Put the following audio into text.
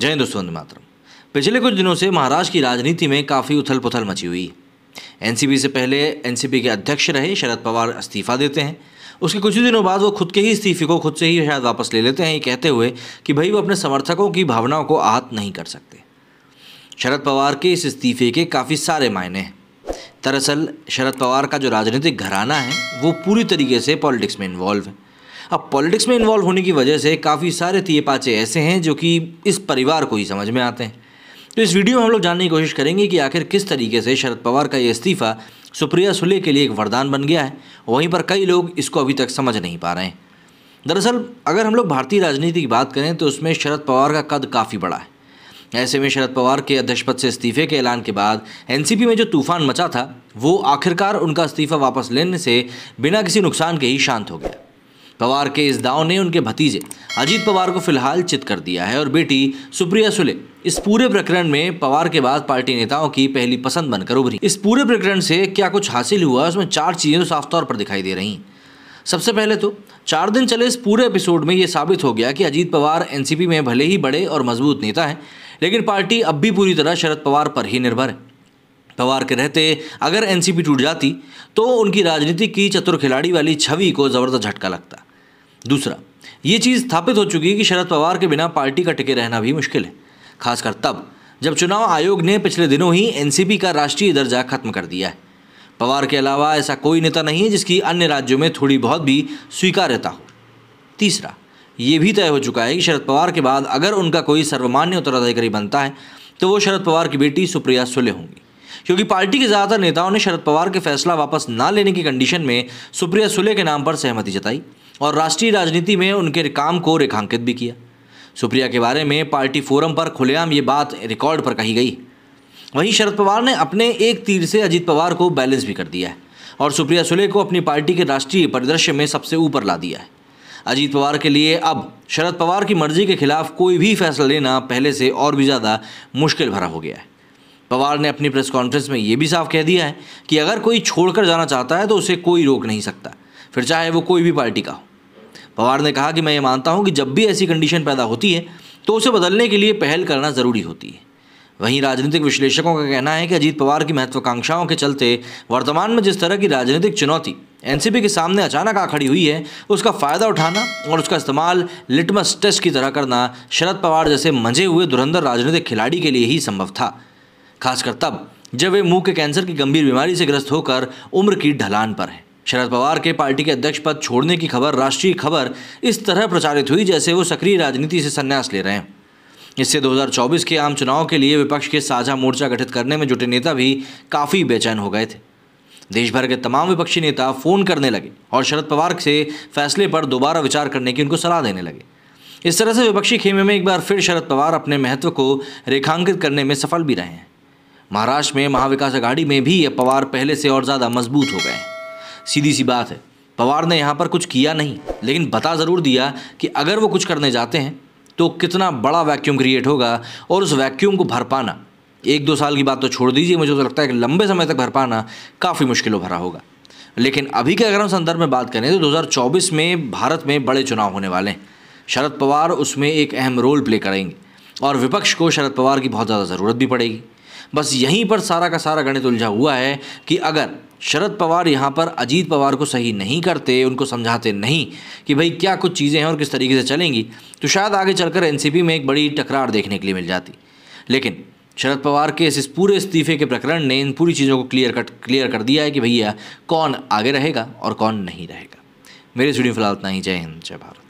जय दोस्तों मातरम पिछले कुछ दिनों से महाराष्ट्र की राजनीति में काफ़ी उथल पुथल मची हुई है से पहले एनसीपी के अध्यक्ष रहे शरद पवार इस्तीफा देते हैं उसके कुछ ही दिनों बाद वो खुद के ही इस्तीफे को खुद से ही शायद वापस ले लेते हैं ये कहते हुए कि भाई वो अपने समर्थकों की भावनाओं को आहत नहीं कर सकते शरद पवार के इस इस्तीफे के काफ़ी सारे मायने हैं दरअसल शरद पवार का जो राजनीतिक घराना है वो पूरी तरीके से पॉलिटिक्स में इन्वॉल्व है अब पॉलिटिक्स में इन्वॉल्व होने की वजह से काफ़ी सारे तीये पाचे ऐसे हैं जो कि इस परिवार को ही समझ में आते हैं तो इस वीडियो में हम लोग जानने की कोशिश करेंगे कि आखिर किस तरीके से शरद पवार का ये इस्तीफ़ा सुप्रिया सुले के लिए एक वरदान बन गया है वहीं पर कई लोग इसको अभी तक समझ नहीं पा रहे हैं दरअसल अगर हम लोग भारतीय राजनीति की बात करें तो उसमें शरद पवार का कद काफ़ी बड़ा है ऐसे में शरद पवार के अध्यक्ष पद से इस्तीफे के ऐलान के बाद एनसीपी में जो तूफान मचा था वो आखिरकार उनका इस्तीफा वापस लेने से बिना किसी नुकसान के ही शांत हो गया पवार के इस दाव ने उनके भतीजे अजीत पवार को फिलहाल चित कर दिया है और बेटी सुप्रिया सुले इस पूरे प्रकरण में पवार के बाद पार्टी नेताओं की पहली पसंद बनकर उभरी इस पूरे प्रकरण से क्या कुछ हासिल हुआ उसमें चार चीज़ें तो साफ तौर पर दिखाई दे रही सबसे पहले तो चार दिन चले इस पूरे एपिसोड में ये साबित हो गया कि अजीत पवार एनसीपी में भले ही बड़े और मजबूत नेता हैं लेकिन पार्टी अब भी पूरी तरह शरद पवार पर ही निर्भर है पवार के रहते अगर एनसीपी टूट जाती तो उनकी राजनीति की चतुर खिलाड़ी वाली छवि को ज़बरदस्त झटका लगता दूसरा ये चीज़ स्थापित हो चुकी है कि शरद पवार के बिना पार्टी का टिके रहना भी मुश्किल है खासकर तब जब चुनाव आयोग ने पिछले दिनों ही एनसीपी का राष्ट्रीय दर्जा खत्म कर दिया है पवार के अलावा ऐसा कोई नेता नहीं है जिसकी अन्य राज्यों में थोड़ी बहुत भी स्वीकार्यता हो तीसरा ये भी तय हो चुका है कि शरद पवार के बाद अगर उनका कोई सर्वमान्य उत्तराधिकारी बनता है तो वो शरद पवार की बेटी सुप्रिया सुले होंगी क्योंकि पार्टी के ज़्यादातर नेताओं ने शरद पवार के फैसला वापस ना लेने की कंडीशन में सुप्रिया सुले के नाम पर सहमति जताई और राष्ट्रीय राजनीति में उनके काम को रेखांकित भी किया सुप्रिया के बारे में पार्टी फोरम पर खुलेआम ये बात रिकॉर्ड पर कही गई वहीं शरद पवार ने अपने एक तीर से अजीत पवार को बैलेंस भी कर दिया है और सुप्रिया सुले को अपनी पार्टी के राष्ट्रीय परिदृश्य में सबसे ऊपर ला दिया है अजीत पवार के लिए अब शरद पवार की मर्जी के खिलाफ कोई भी फैसला लेना पहले से और भी ज़्यादा मुश्किल भरा हो गया है पवार ने अपनी प्रेस कॉन्फ्रेंस में ये भी साफ कह दिया है कि अगर कोई छोड़कर जाना चाहता है तो उसे कोई रोक नहीं सकता फिर चाहे वो कोई भी पार्टी का हो पवार ने कहा कि मैं ये मानता हूँ कि जब भी ऐसी कंडीशन पैदा होती है तो उसे बदलने के लिए पहल करना ज़रूरी होती है वहीं राजनीतिक विश्लेषकों का कहना है कि अजीत पवार की महत्वाकांक्षाओं के चलते वर्तमान में जिस तरह की राजनीतिक चुनौती एनसीपी के सामने अचानक आ खड़ी हुई है उसका फ़ायदा उठाना और उसका इस्तेमाल लिटमस टेस्ट की तरह करना शरद पवार जैसे मंझे हुए धुरंधर राजनीतिक खिलाड़ी के लिए ही संभव था खासकर तब जब वे मुंह के कैंसर की गंभीर बीमारी से ग्रस्त होकर उम्र की ढलान पर हैं शरद पवार के पार्टी के अध्यक्ष पद छोड़ने की खबर राष्ट्रीय खबर इस तरह प्रचारित हुई जैसे वो सक्रिय राजनीति से संन्यास ले रहे हैं इससे 2024 के आम चुनाव के लिए विपक्ष के साझा मोर्चा गठित करने में जुटे नेता भी काफ़ी बेचैन हो गए थे देश भर के तमाम विपक्षी नेता फ़ोन करने लगे और शरद पवार से फैसले पर दोबारा विचार करने की उनको सलाह देने लगे इस तरह से विपक्षी खेमे में एक बार फिर शरद पवार अपने महत्व को रेखांकित करने में सफल भी रहे हैं महाराष्ट्र में महाविकास आघाड़ी में भी ये पवार पहले से और ज़्यादा मजबूत हो गए हैं सीधी सी बात है पवार ने यहाँ पर कुछ किया नहीं लेकिन बता ज़रूर दिया कि अगर वो कुछ करने जाते हैं तो कितना बड़ा वैक्यूम क्रिएट होगा और उस वैक्यूम को भर पाना एक दो साल की बात तो छोड़ दीजिए मुझे तो लगता है कि लंबे समय तक भर पाना काफ़ी मुश्किलों भरा होगा लेकिन अभी के अगर हम संदर्भ में बात करें तो 2024 में भारत में बड़े चुनाव होने वाले हैं शरद पवार उसमें एक अहम रोल प्ले करेंगे और विपक्ष को शरद पवार की बहुत ज़्यादा ज़रूरत भी पड़ेगी बस यहीं पर सारा का सारा गणित उलझा हुआ है कि अगर शरद पवार यहाँ पर अजीत पवार को सही नहीं करते उनको समझाते नहीं कि भाई क्या कुछ चीज़ें हैं और किस तरीके से चलेंगी तो शायद आगे चलकर एनसीपी में एक बड़ी टकरार देखने के लिए मिल जाती लेकिन शरद पवार के इस इस पूरे इस्तीफे के प्रकरण ने इन पूरी चीज़ों को क्लियर कट क्लियर कर दिया है कि भैया कौन आगे रहेगा और कौन नहीं रहेगा मेरे स्टूडियो फिलहाल इतना ही जय हिंद जय भारत